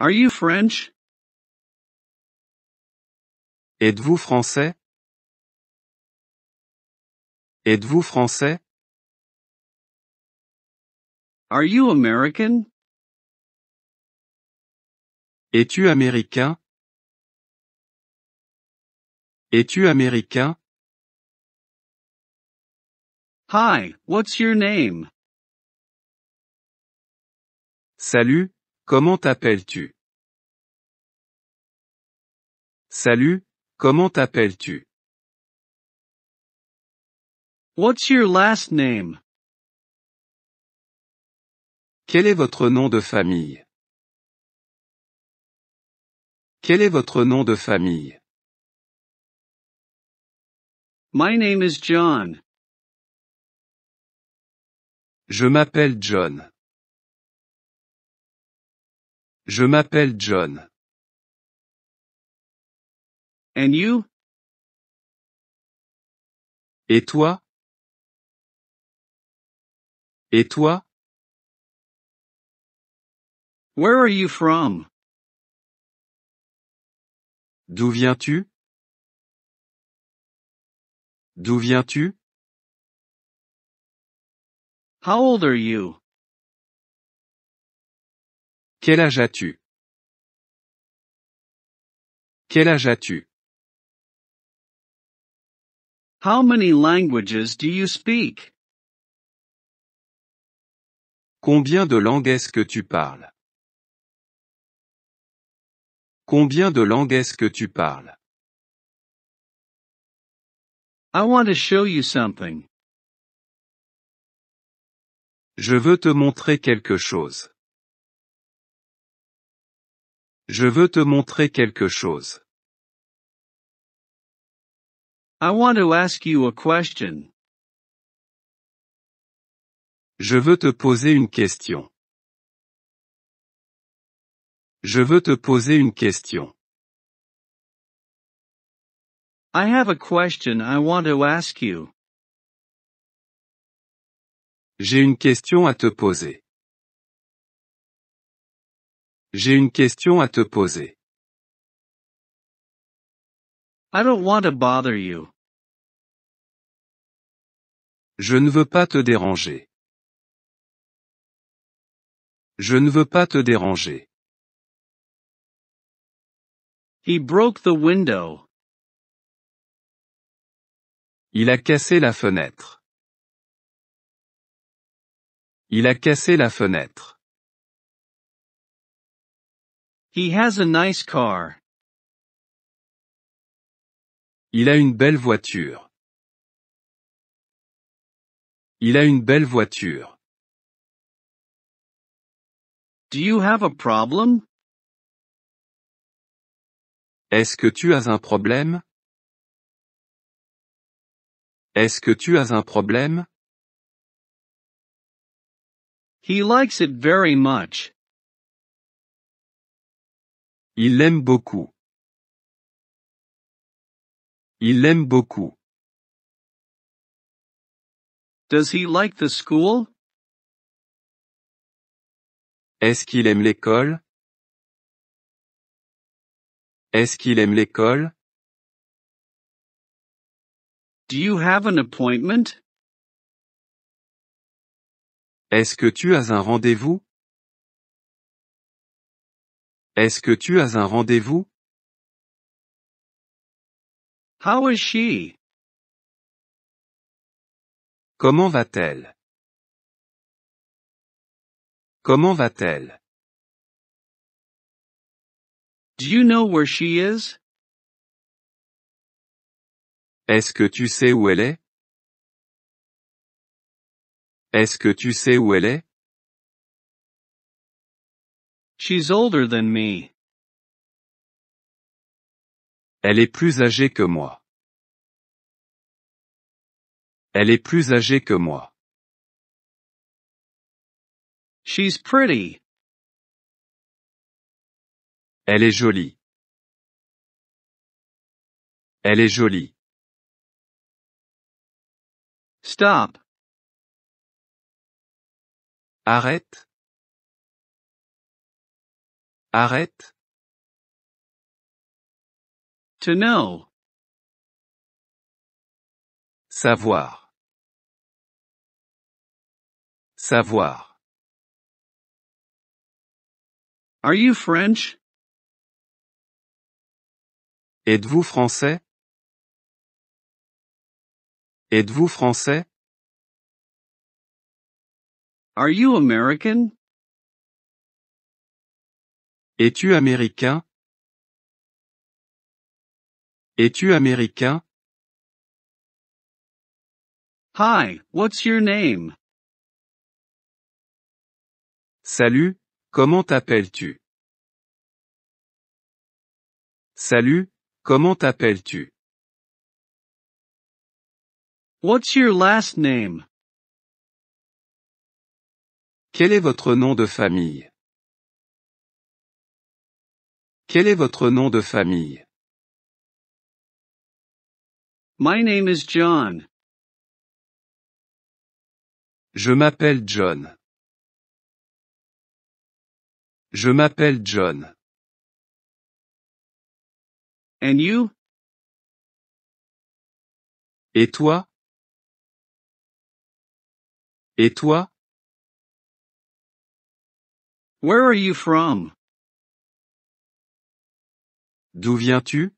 Are you French? Êtes-vous français? Êtes-vous français? Are you American? Es-tu américain? Es-tu américain? Hi, what's your name? Salut, Comment t'appelles-tu Salut, comment t'appelles-tu What's your last name Quel est votre nom de famille Quel est votre nom de famille My name is John. Je m'appelle John. Je m'appelle John. And you? Et toi? Et toi? Where are you from? D'où viens-tu? D'où viens-tu? How old are you? Quel âge as-tu Quel âge as-tu How many languages do you speak? Combien de langues est-ce que tu parles Combien de langues est-ce que tu parles I want to show you something. Je veux te montrer quelque chose. Je veux te montrer quelque chose. I want to ask you a question. Je veux te poser une question. Je veux te poser une question. I have a question I want to ask you. J'ai une question à te poser. J'ai une question à te poser. I don't want to bother you. Je ne veux pas te déranger. Je ne veux pas te déranger. He broke the window. Il a cassé la fenêtre. Il a cassé la fenêtre. He has a nice car. Il a une belle voiture. Il a une belle voiture. Do you have a problem? Est-ce que tu as un problème? Est-ce que tu as un problème? He likes it very much. Il aime beaucoup. Il l'aime beaucoup. Does he like the school? Est-ce qu'il aime l'école? Est-ce qu'il aime l'école? Do you have an appointment? Est-ce que tu as un rendez-vous? Est-ce que tu as un rendez-vous? How is she? Comment va-t-elle? Comment va-t-elle? Do you know where she is? Est-ce que tu sais où elle est? Est-ce que tu sais où elle est? She's older than me. Elle est plus âgée que moi. Elle est plus âgée que moi. She's pretty. Elle est jolie. Elle est jolie. Stop. Arrête. Arrête. To know. Savoir. Savoir. Are you French? Êtes-vous français? Êtes-vous français? Are you American? Es-tu américain Es-tu américain Hi, what's your name Salut, comment t'appelles-tu Salut, comment t'appelles-tu What's your last name Quel est votre nom de famille quel est votre nom de famille? My name is John. Je m'appelle John. Je m'appelle John. And you? Et toi? Et toi? Where are you from? D'où viens-tu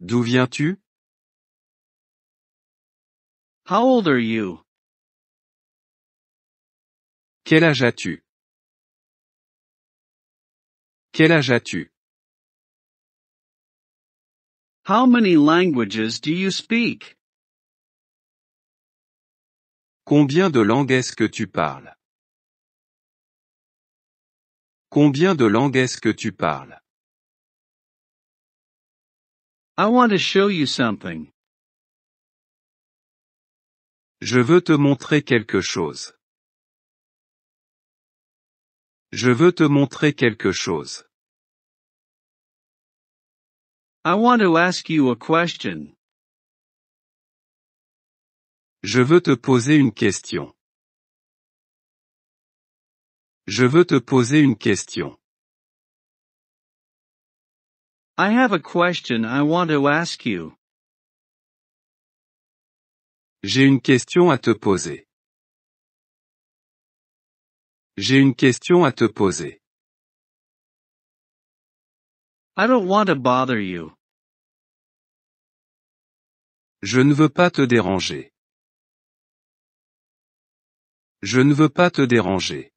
D'où viens-tu How old are you Quel âge as-tu Quel âge as-tu How many languages do you speak Combien de langues est-ce que tu parles Combien de langues est-ce que tu parles? I want to show you something. Je veux te montrer quelque chose. Je veux te montrer quelque chose. I want to ask you a question. Je veux te poser une question. Je veux te poser une question. I have a question I want to ask you. J'ai une question à te poser. J'ai une question à te poser. I don't want to bother you. Je ne veux pas te déranger. Je ne veux pas te déranger.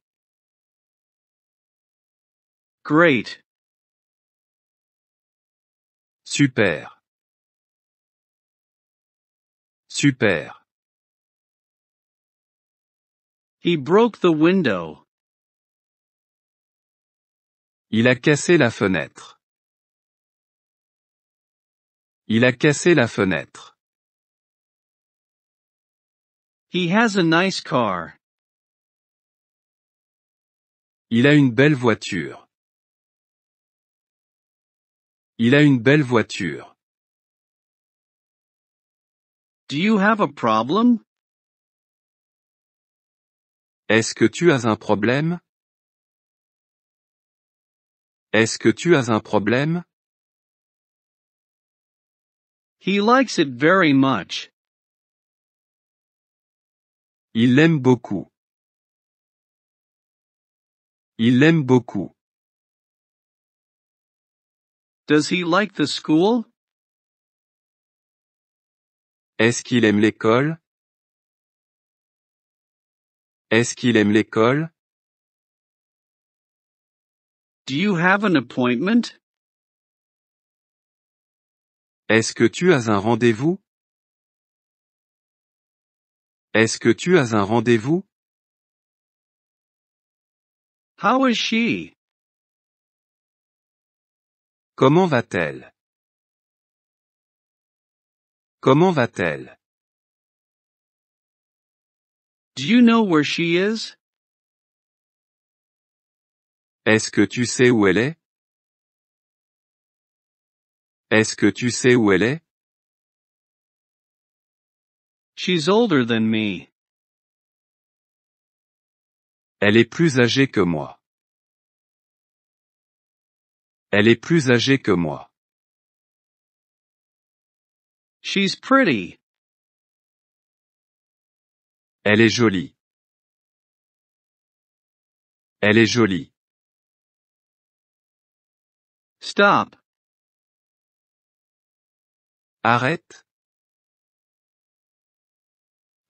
Great. Super. Super. He broke the window. Il a cassé la fenêtre. Il a cassé la fenêtre. He has a nice car. Il a une belle voiture. Il a une belle voiture. Do you have a problem? Est-ce que tu as un problème? Est-ce que tu as un problème? He likes it very much. Il l'aime beaucoup. Il l'aime beaucoup. Does he like the school? Est-ce qu'il aime l'école? Est-ce qu'il aime l'école? Do you have an appointment? Est-ce que tu as un rendez-vous? Est-ce que tu as un rendez-vous? How is she? Comment va-t-elle Comment va-t-elle Do you know where she is? Est-ce que tu sais où elle est? Est-ce que tu sais où elle est? She's older than me. Elle est plus âgée que moi. Elle est plus âgée que moi. She's pretty. Elle est jolie. Elle est jolie. Stop. Arrête.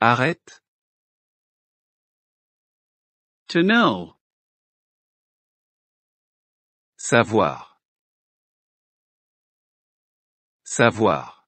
Arrête. To know. Savoir. Savoir.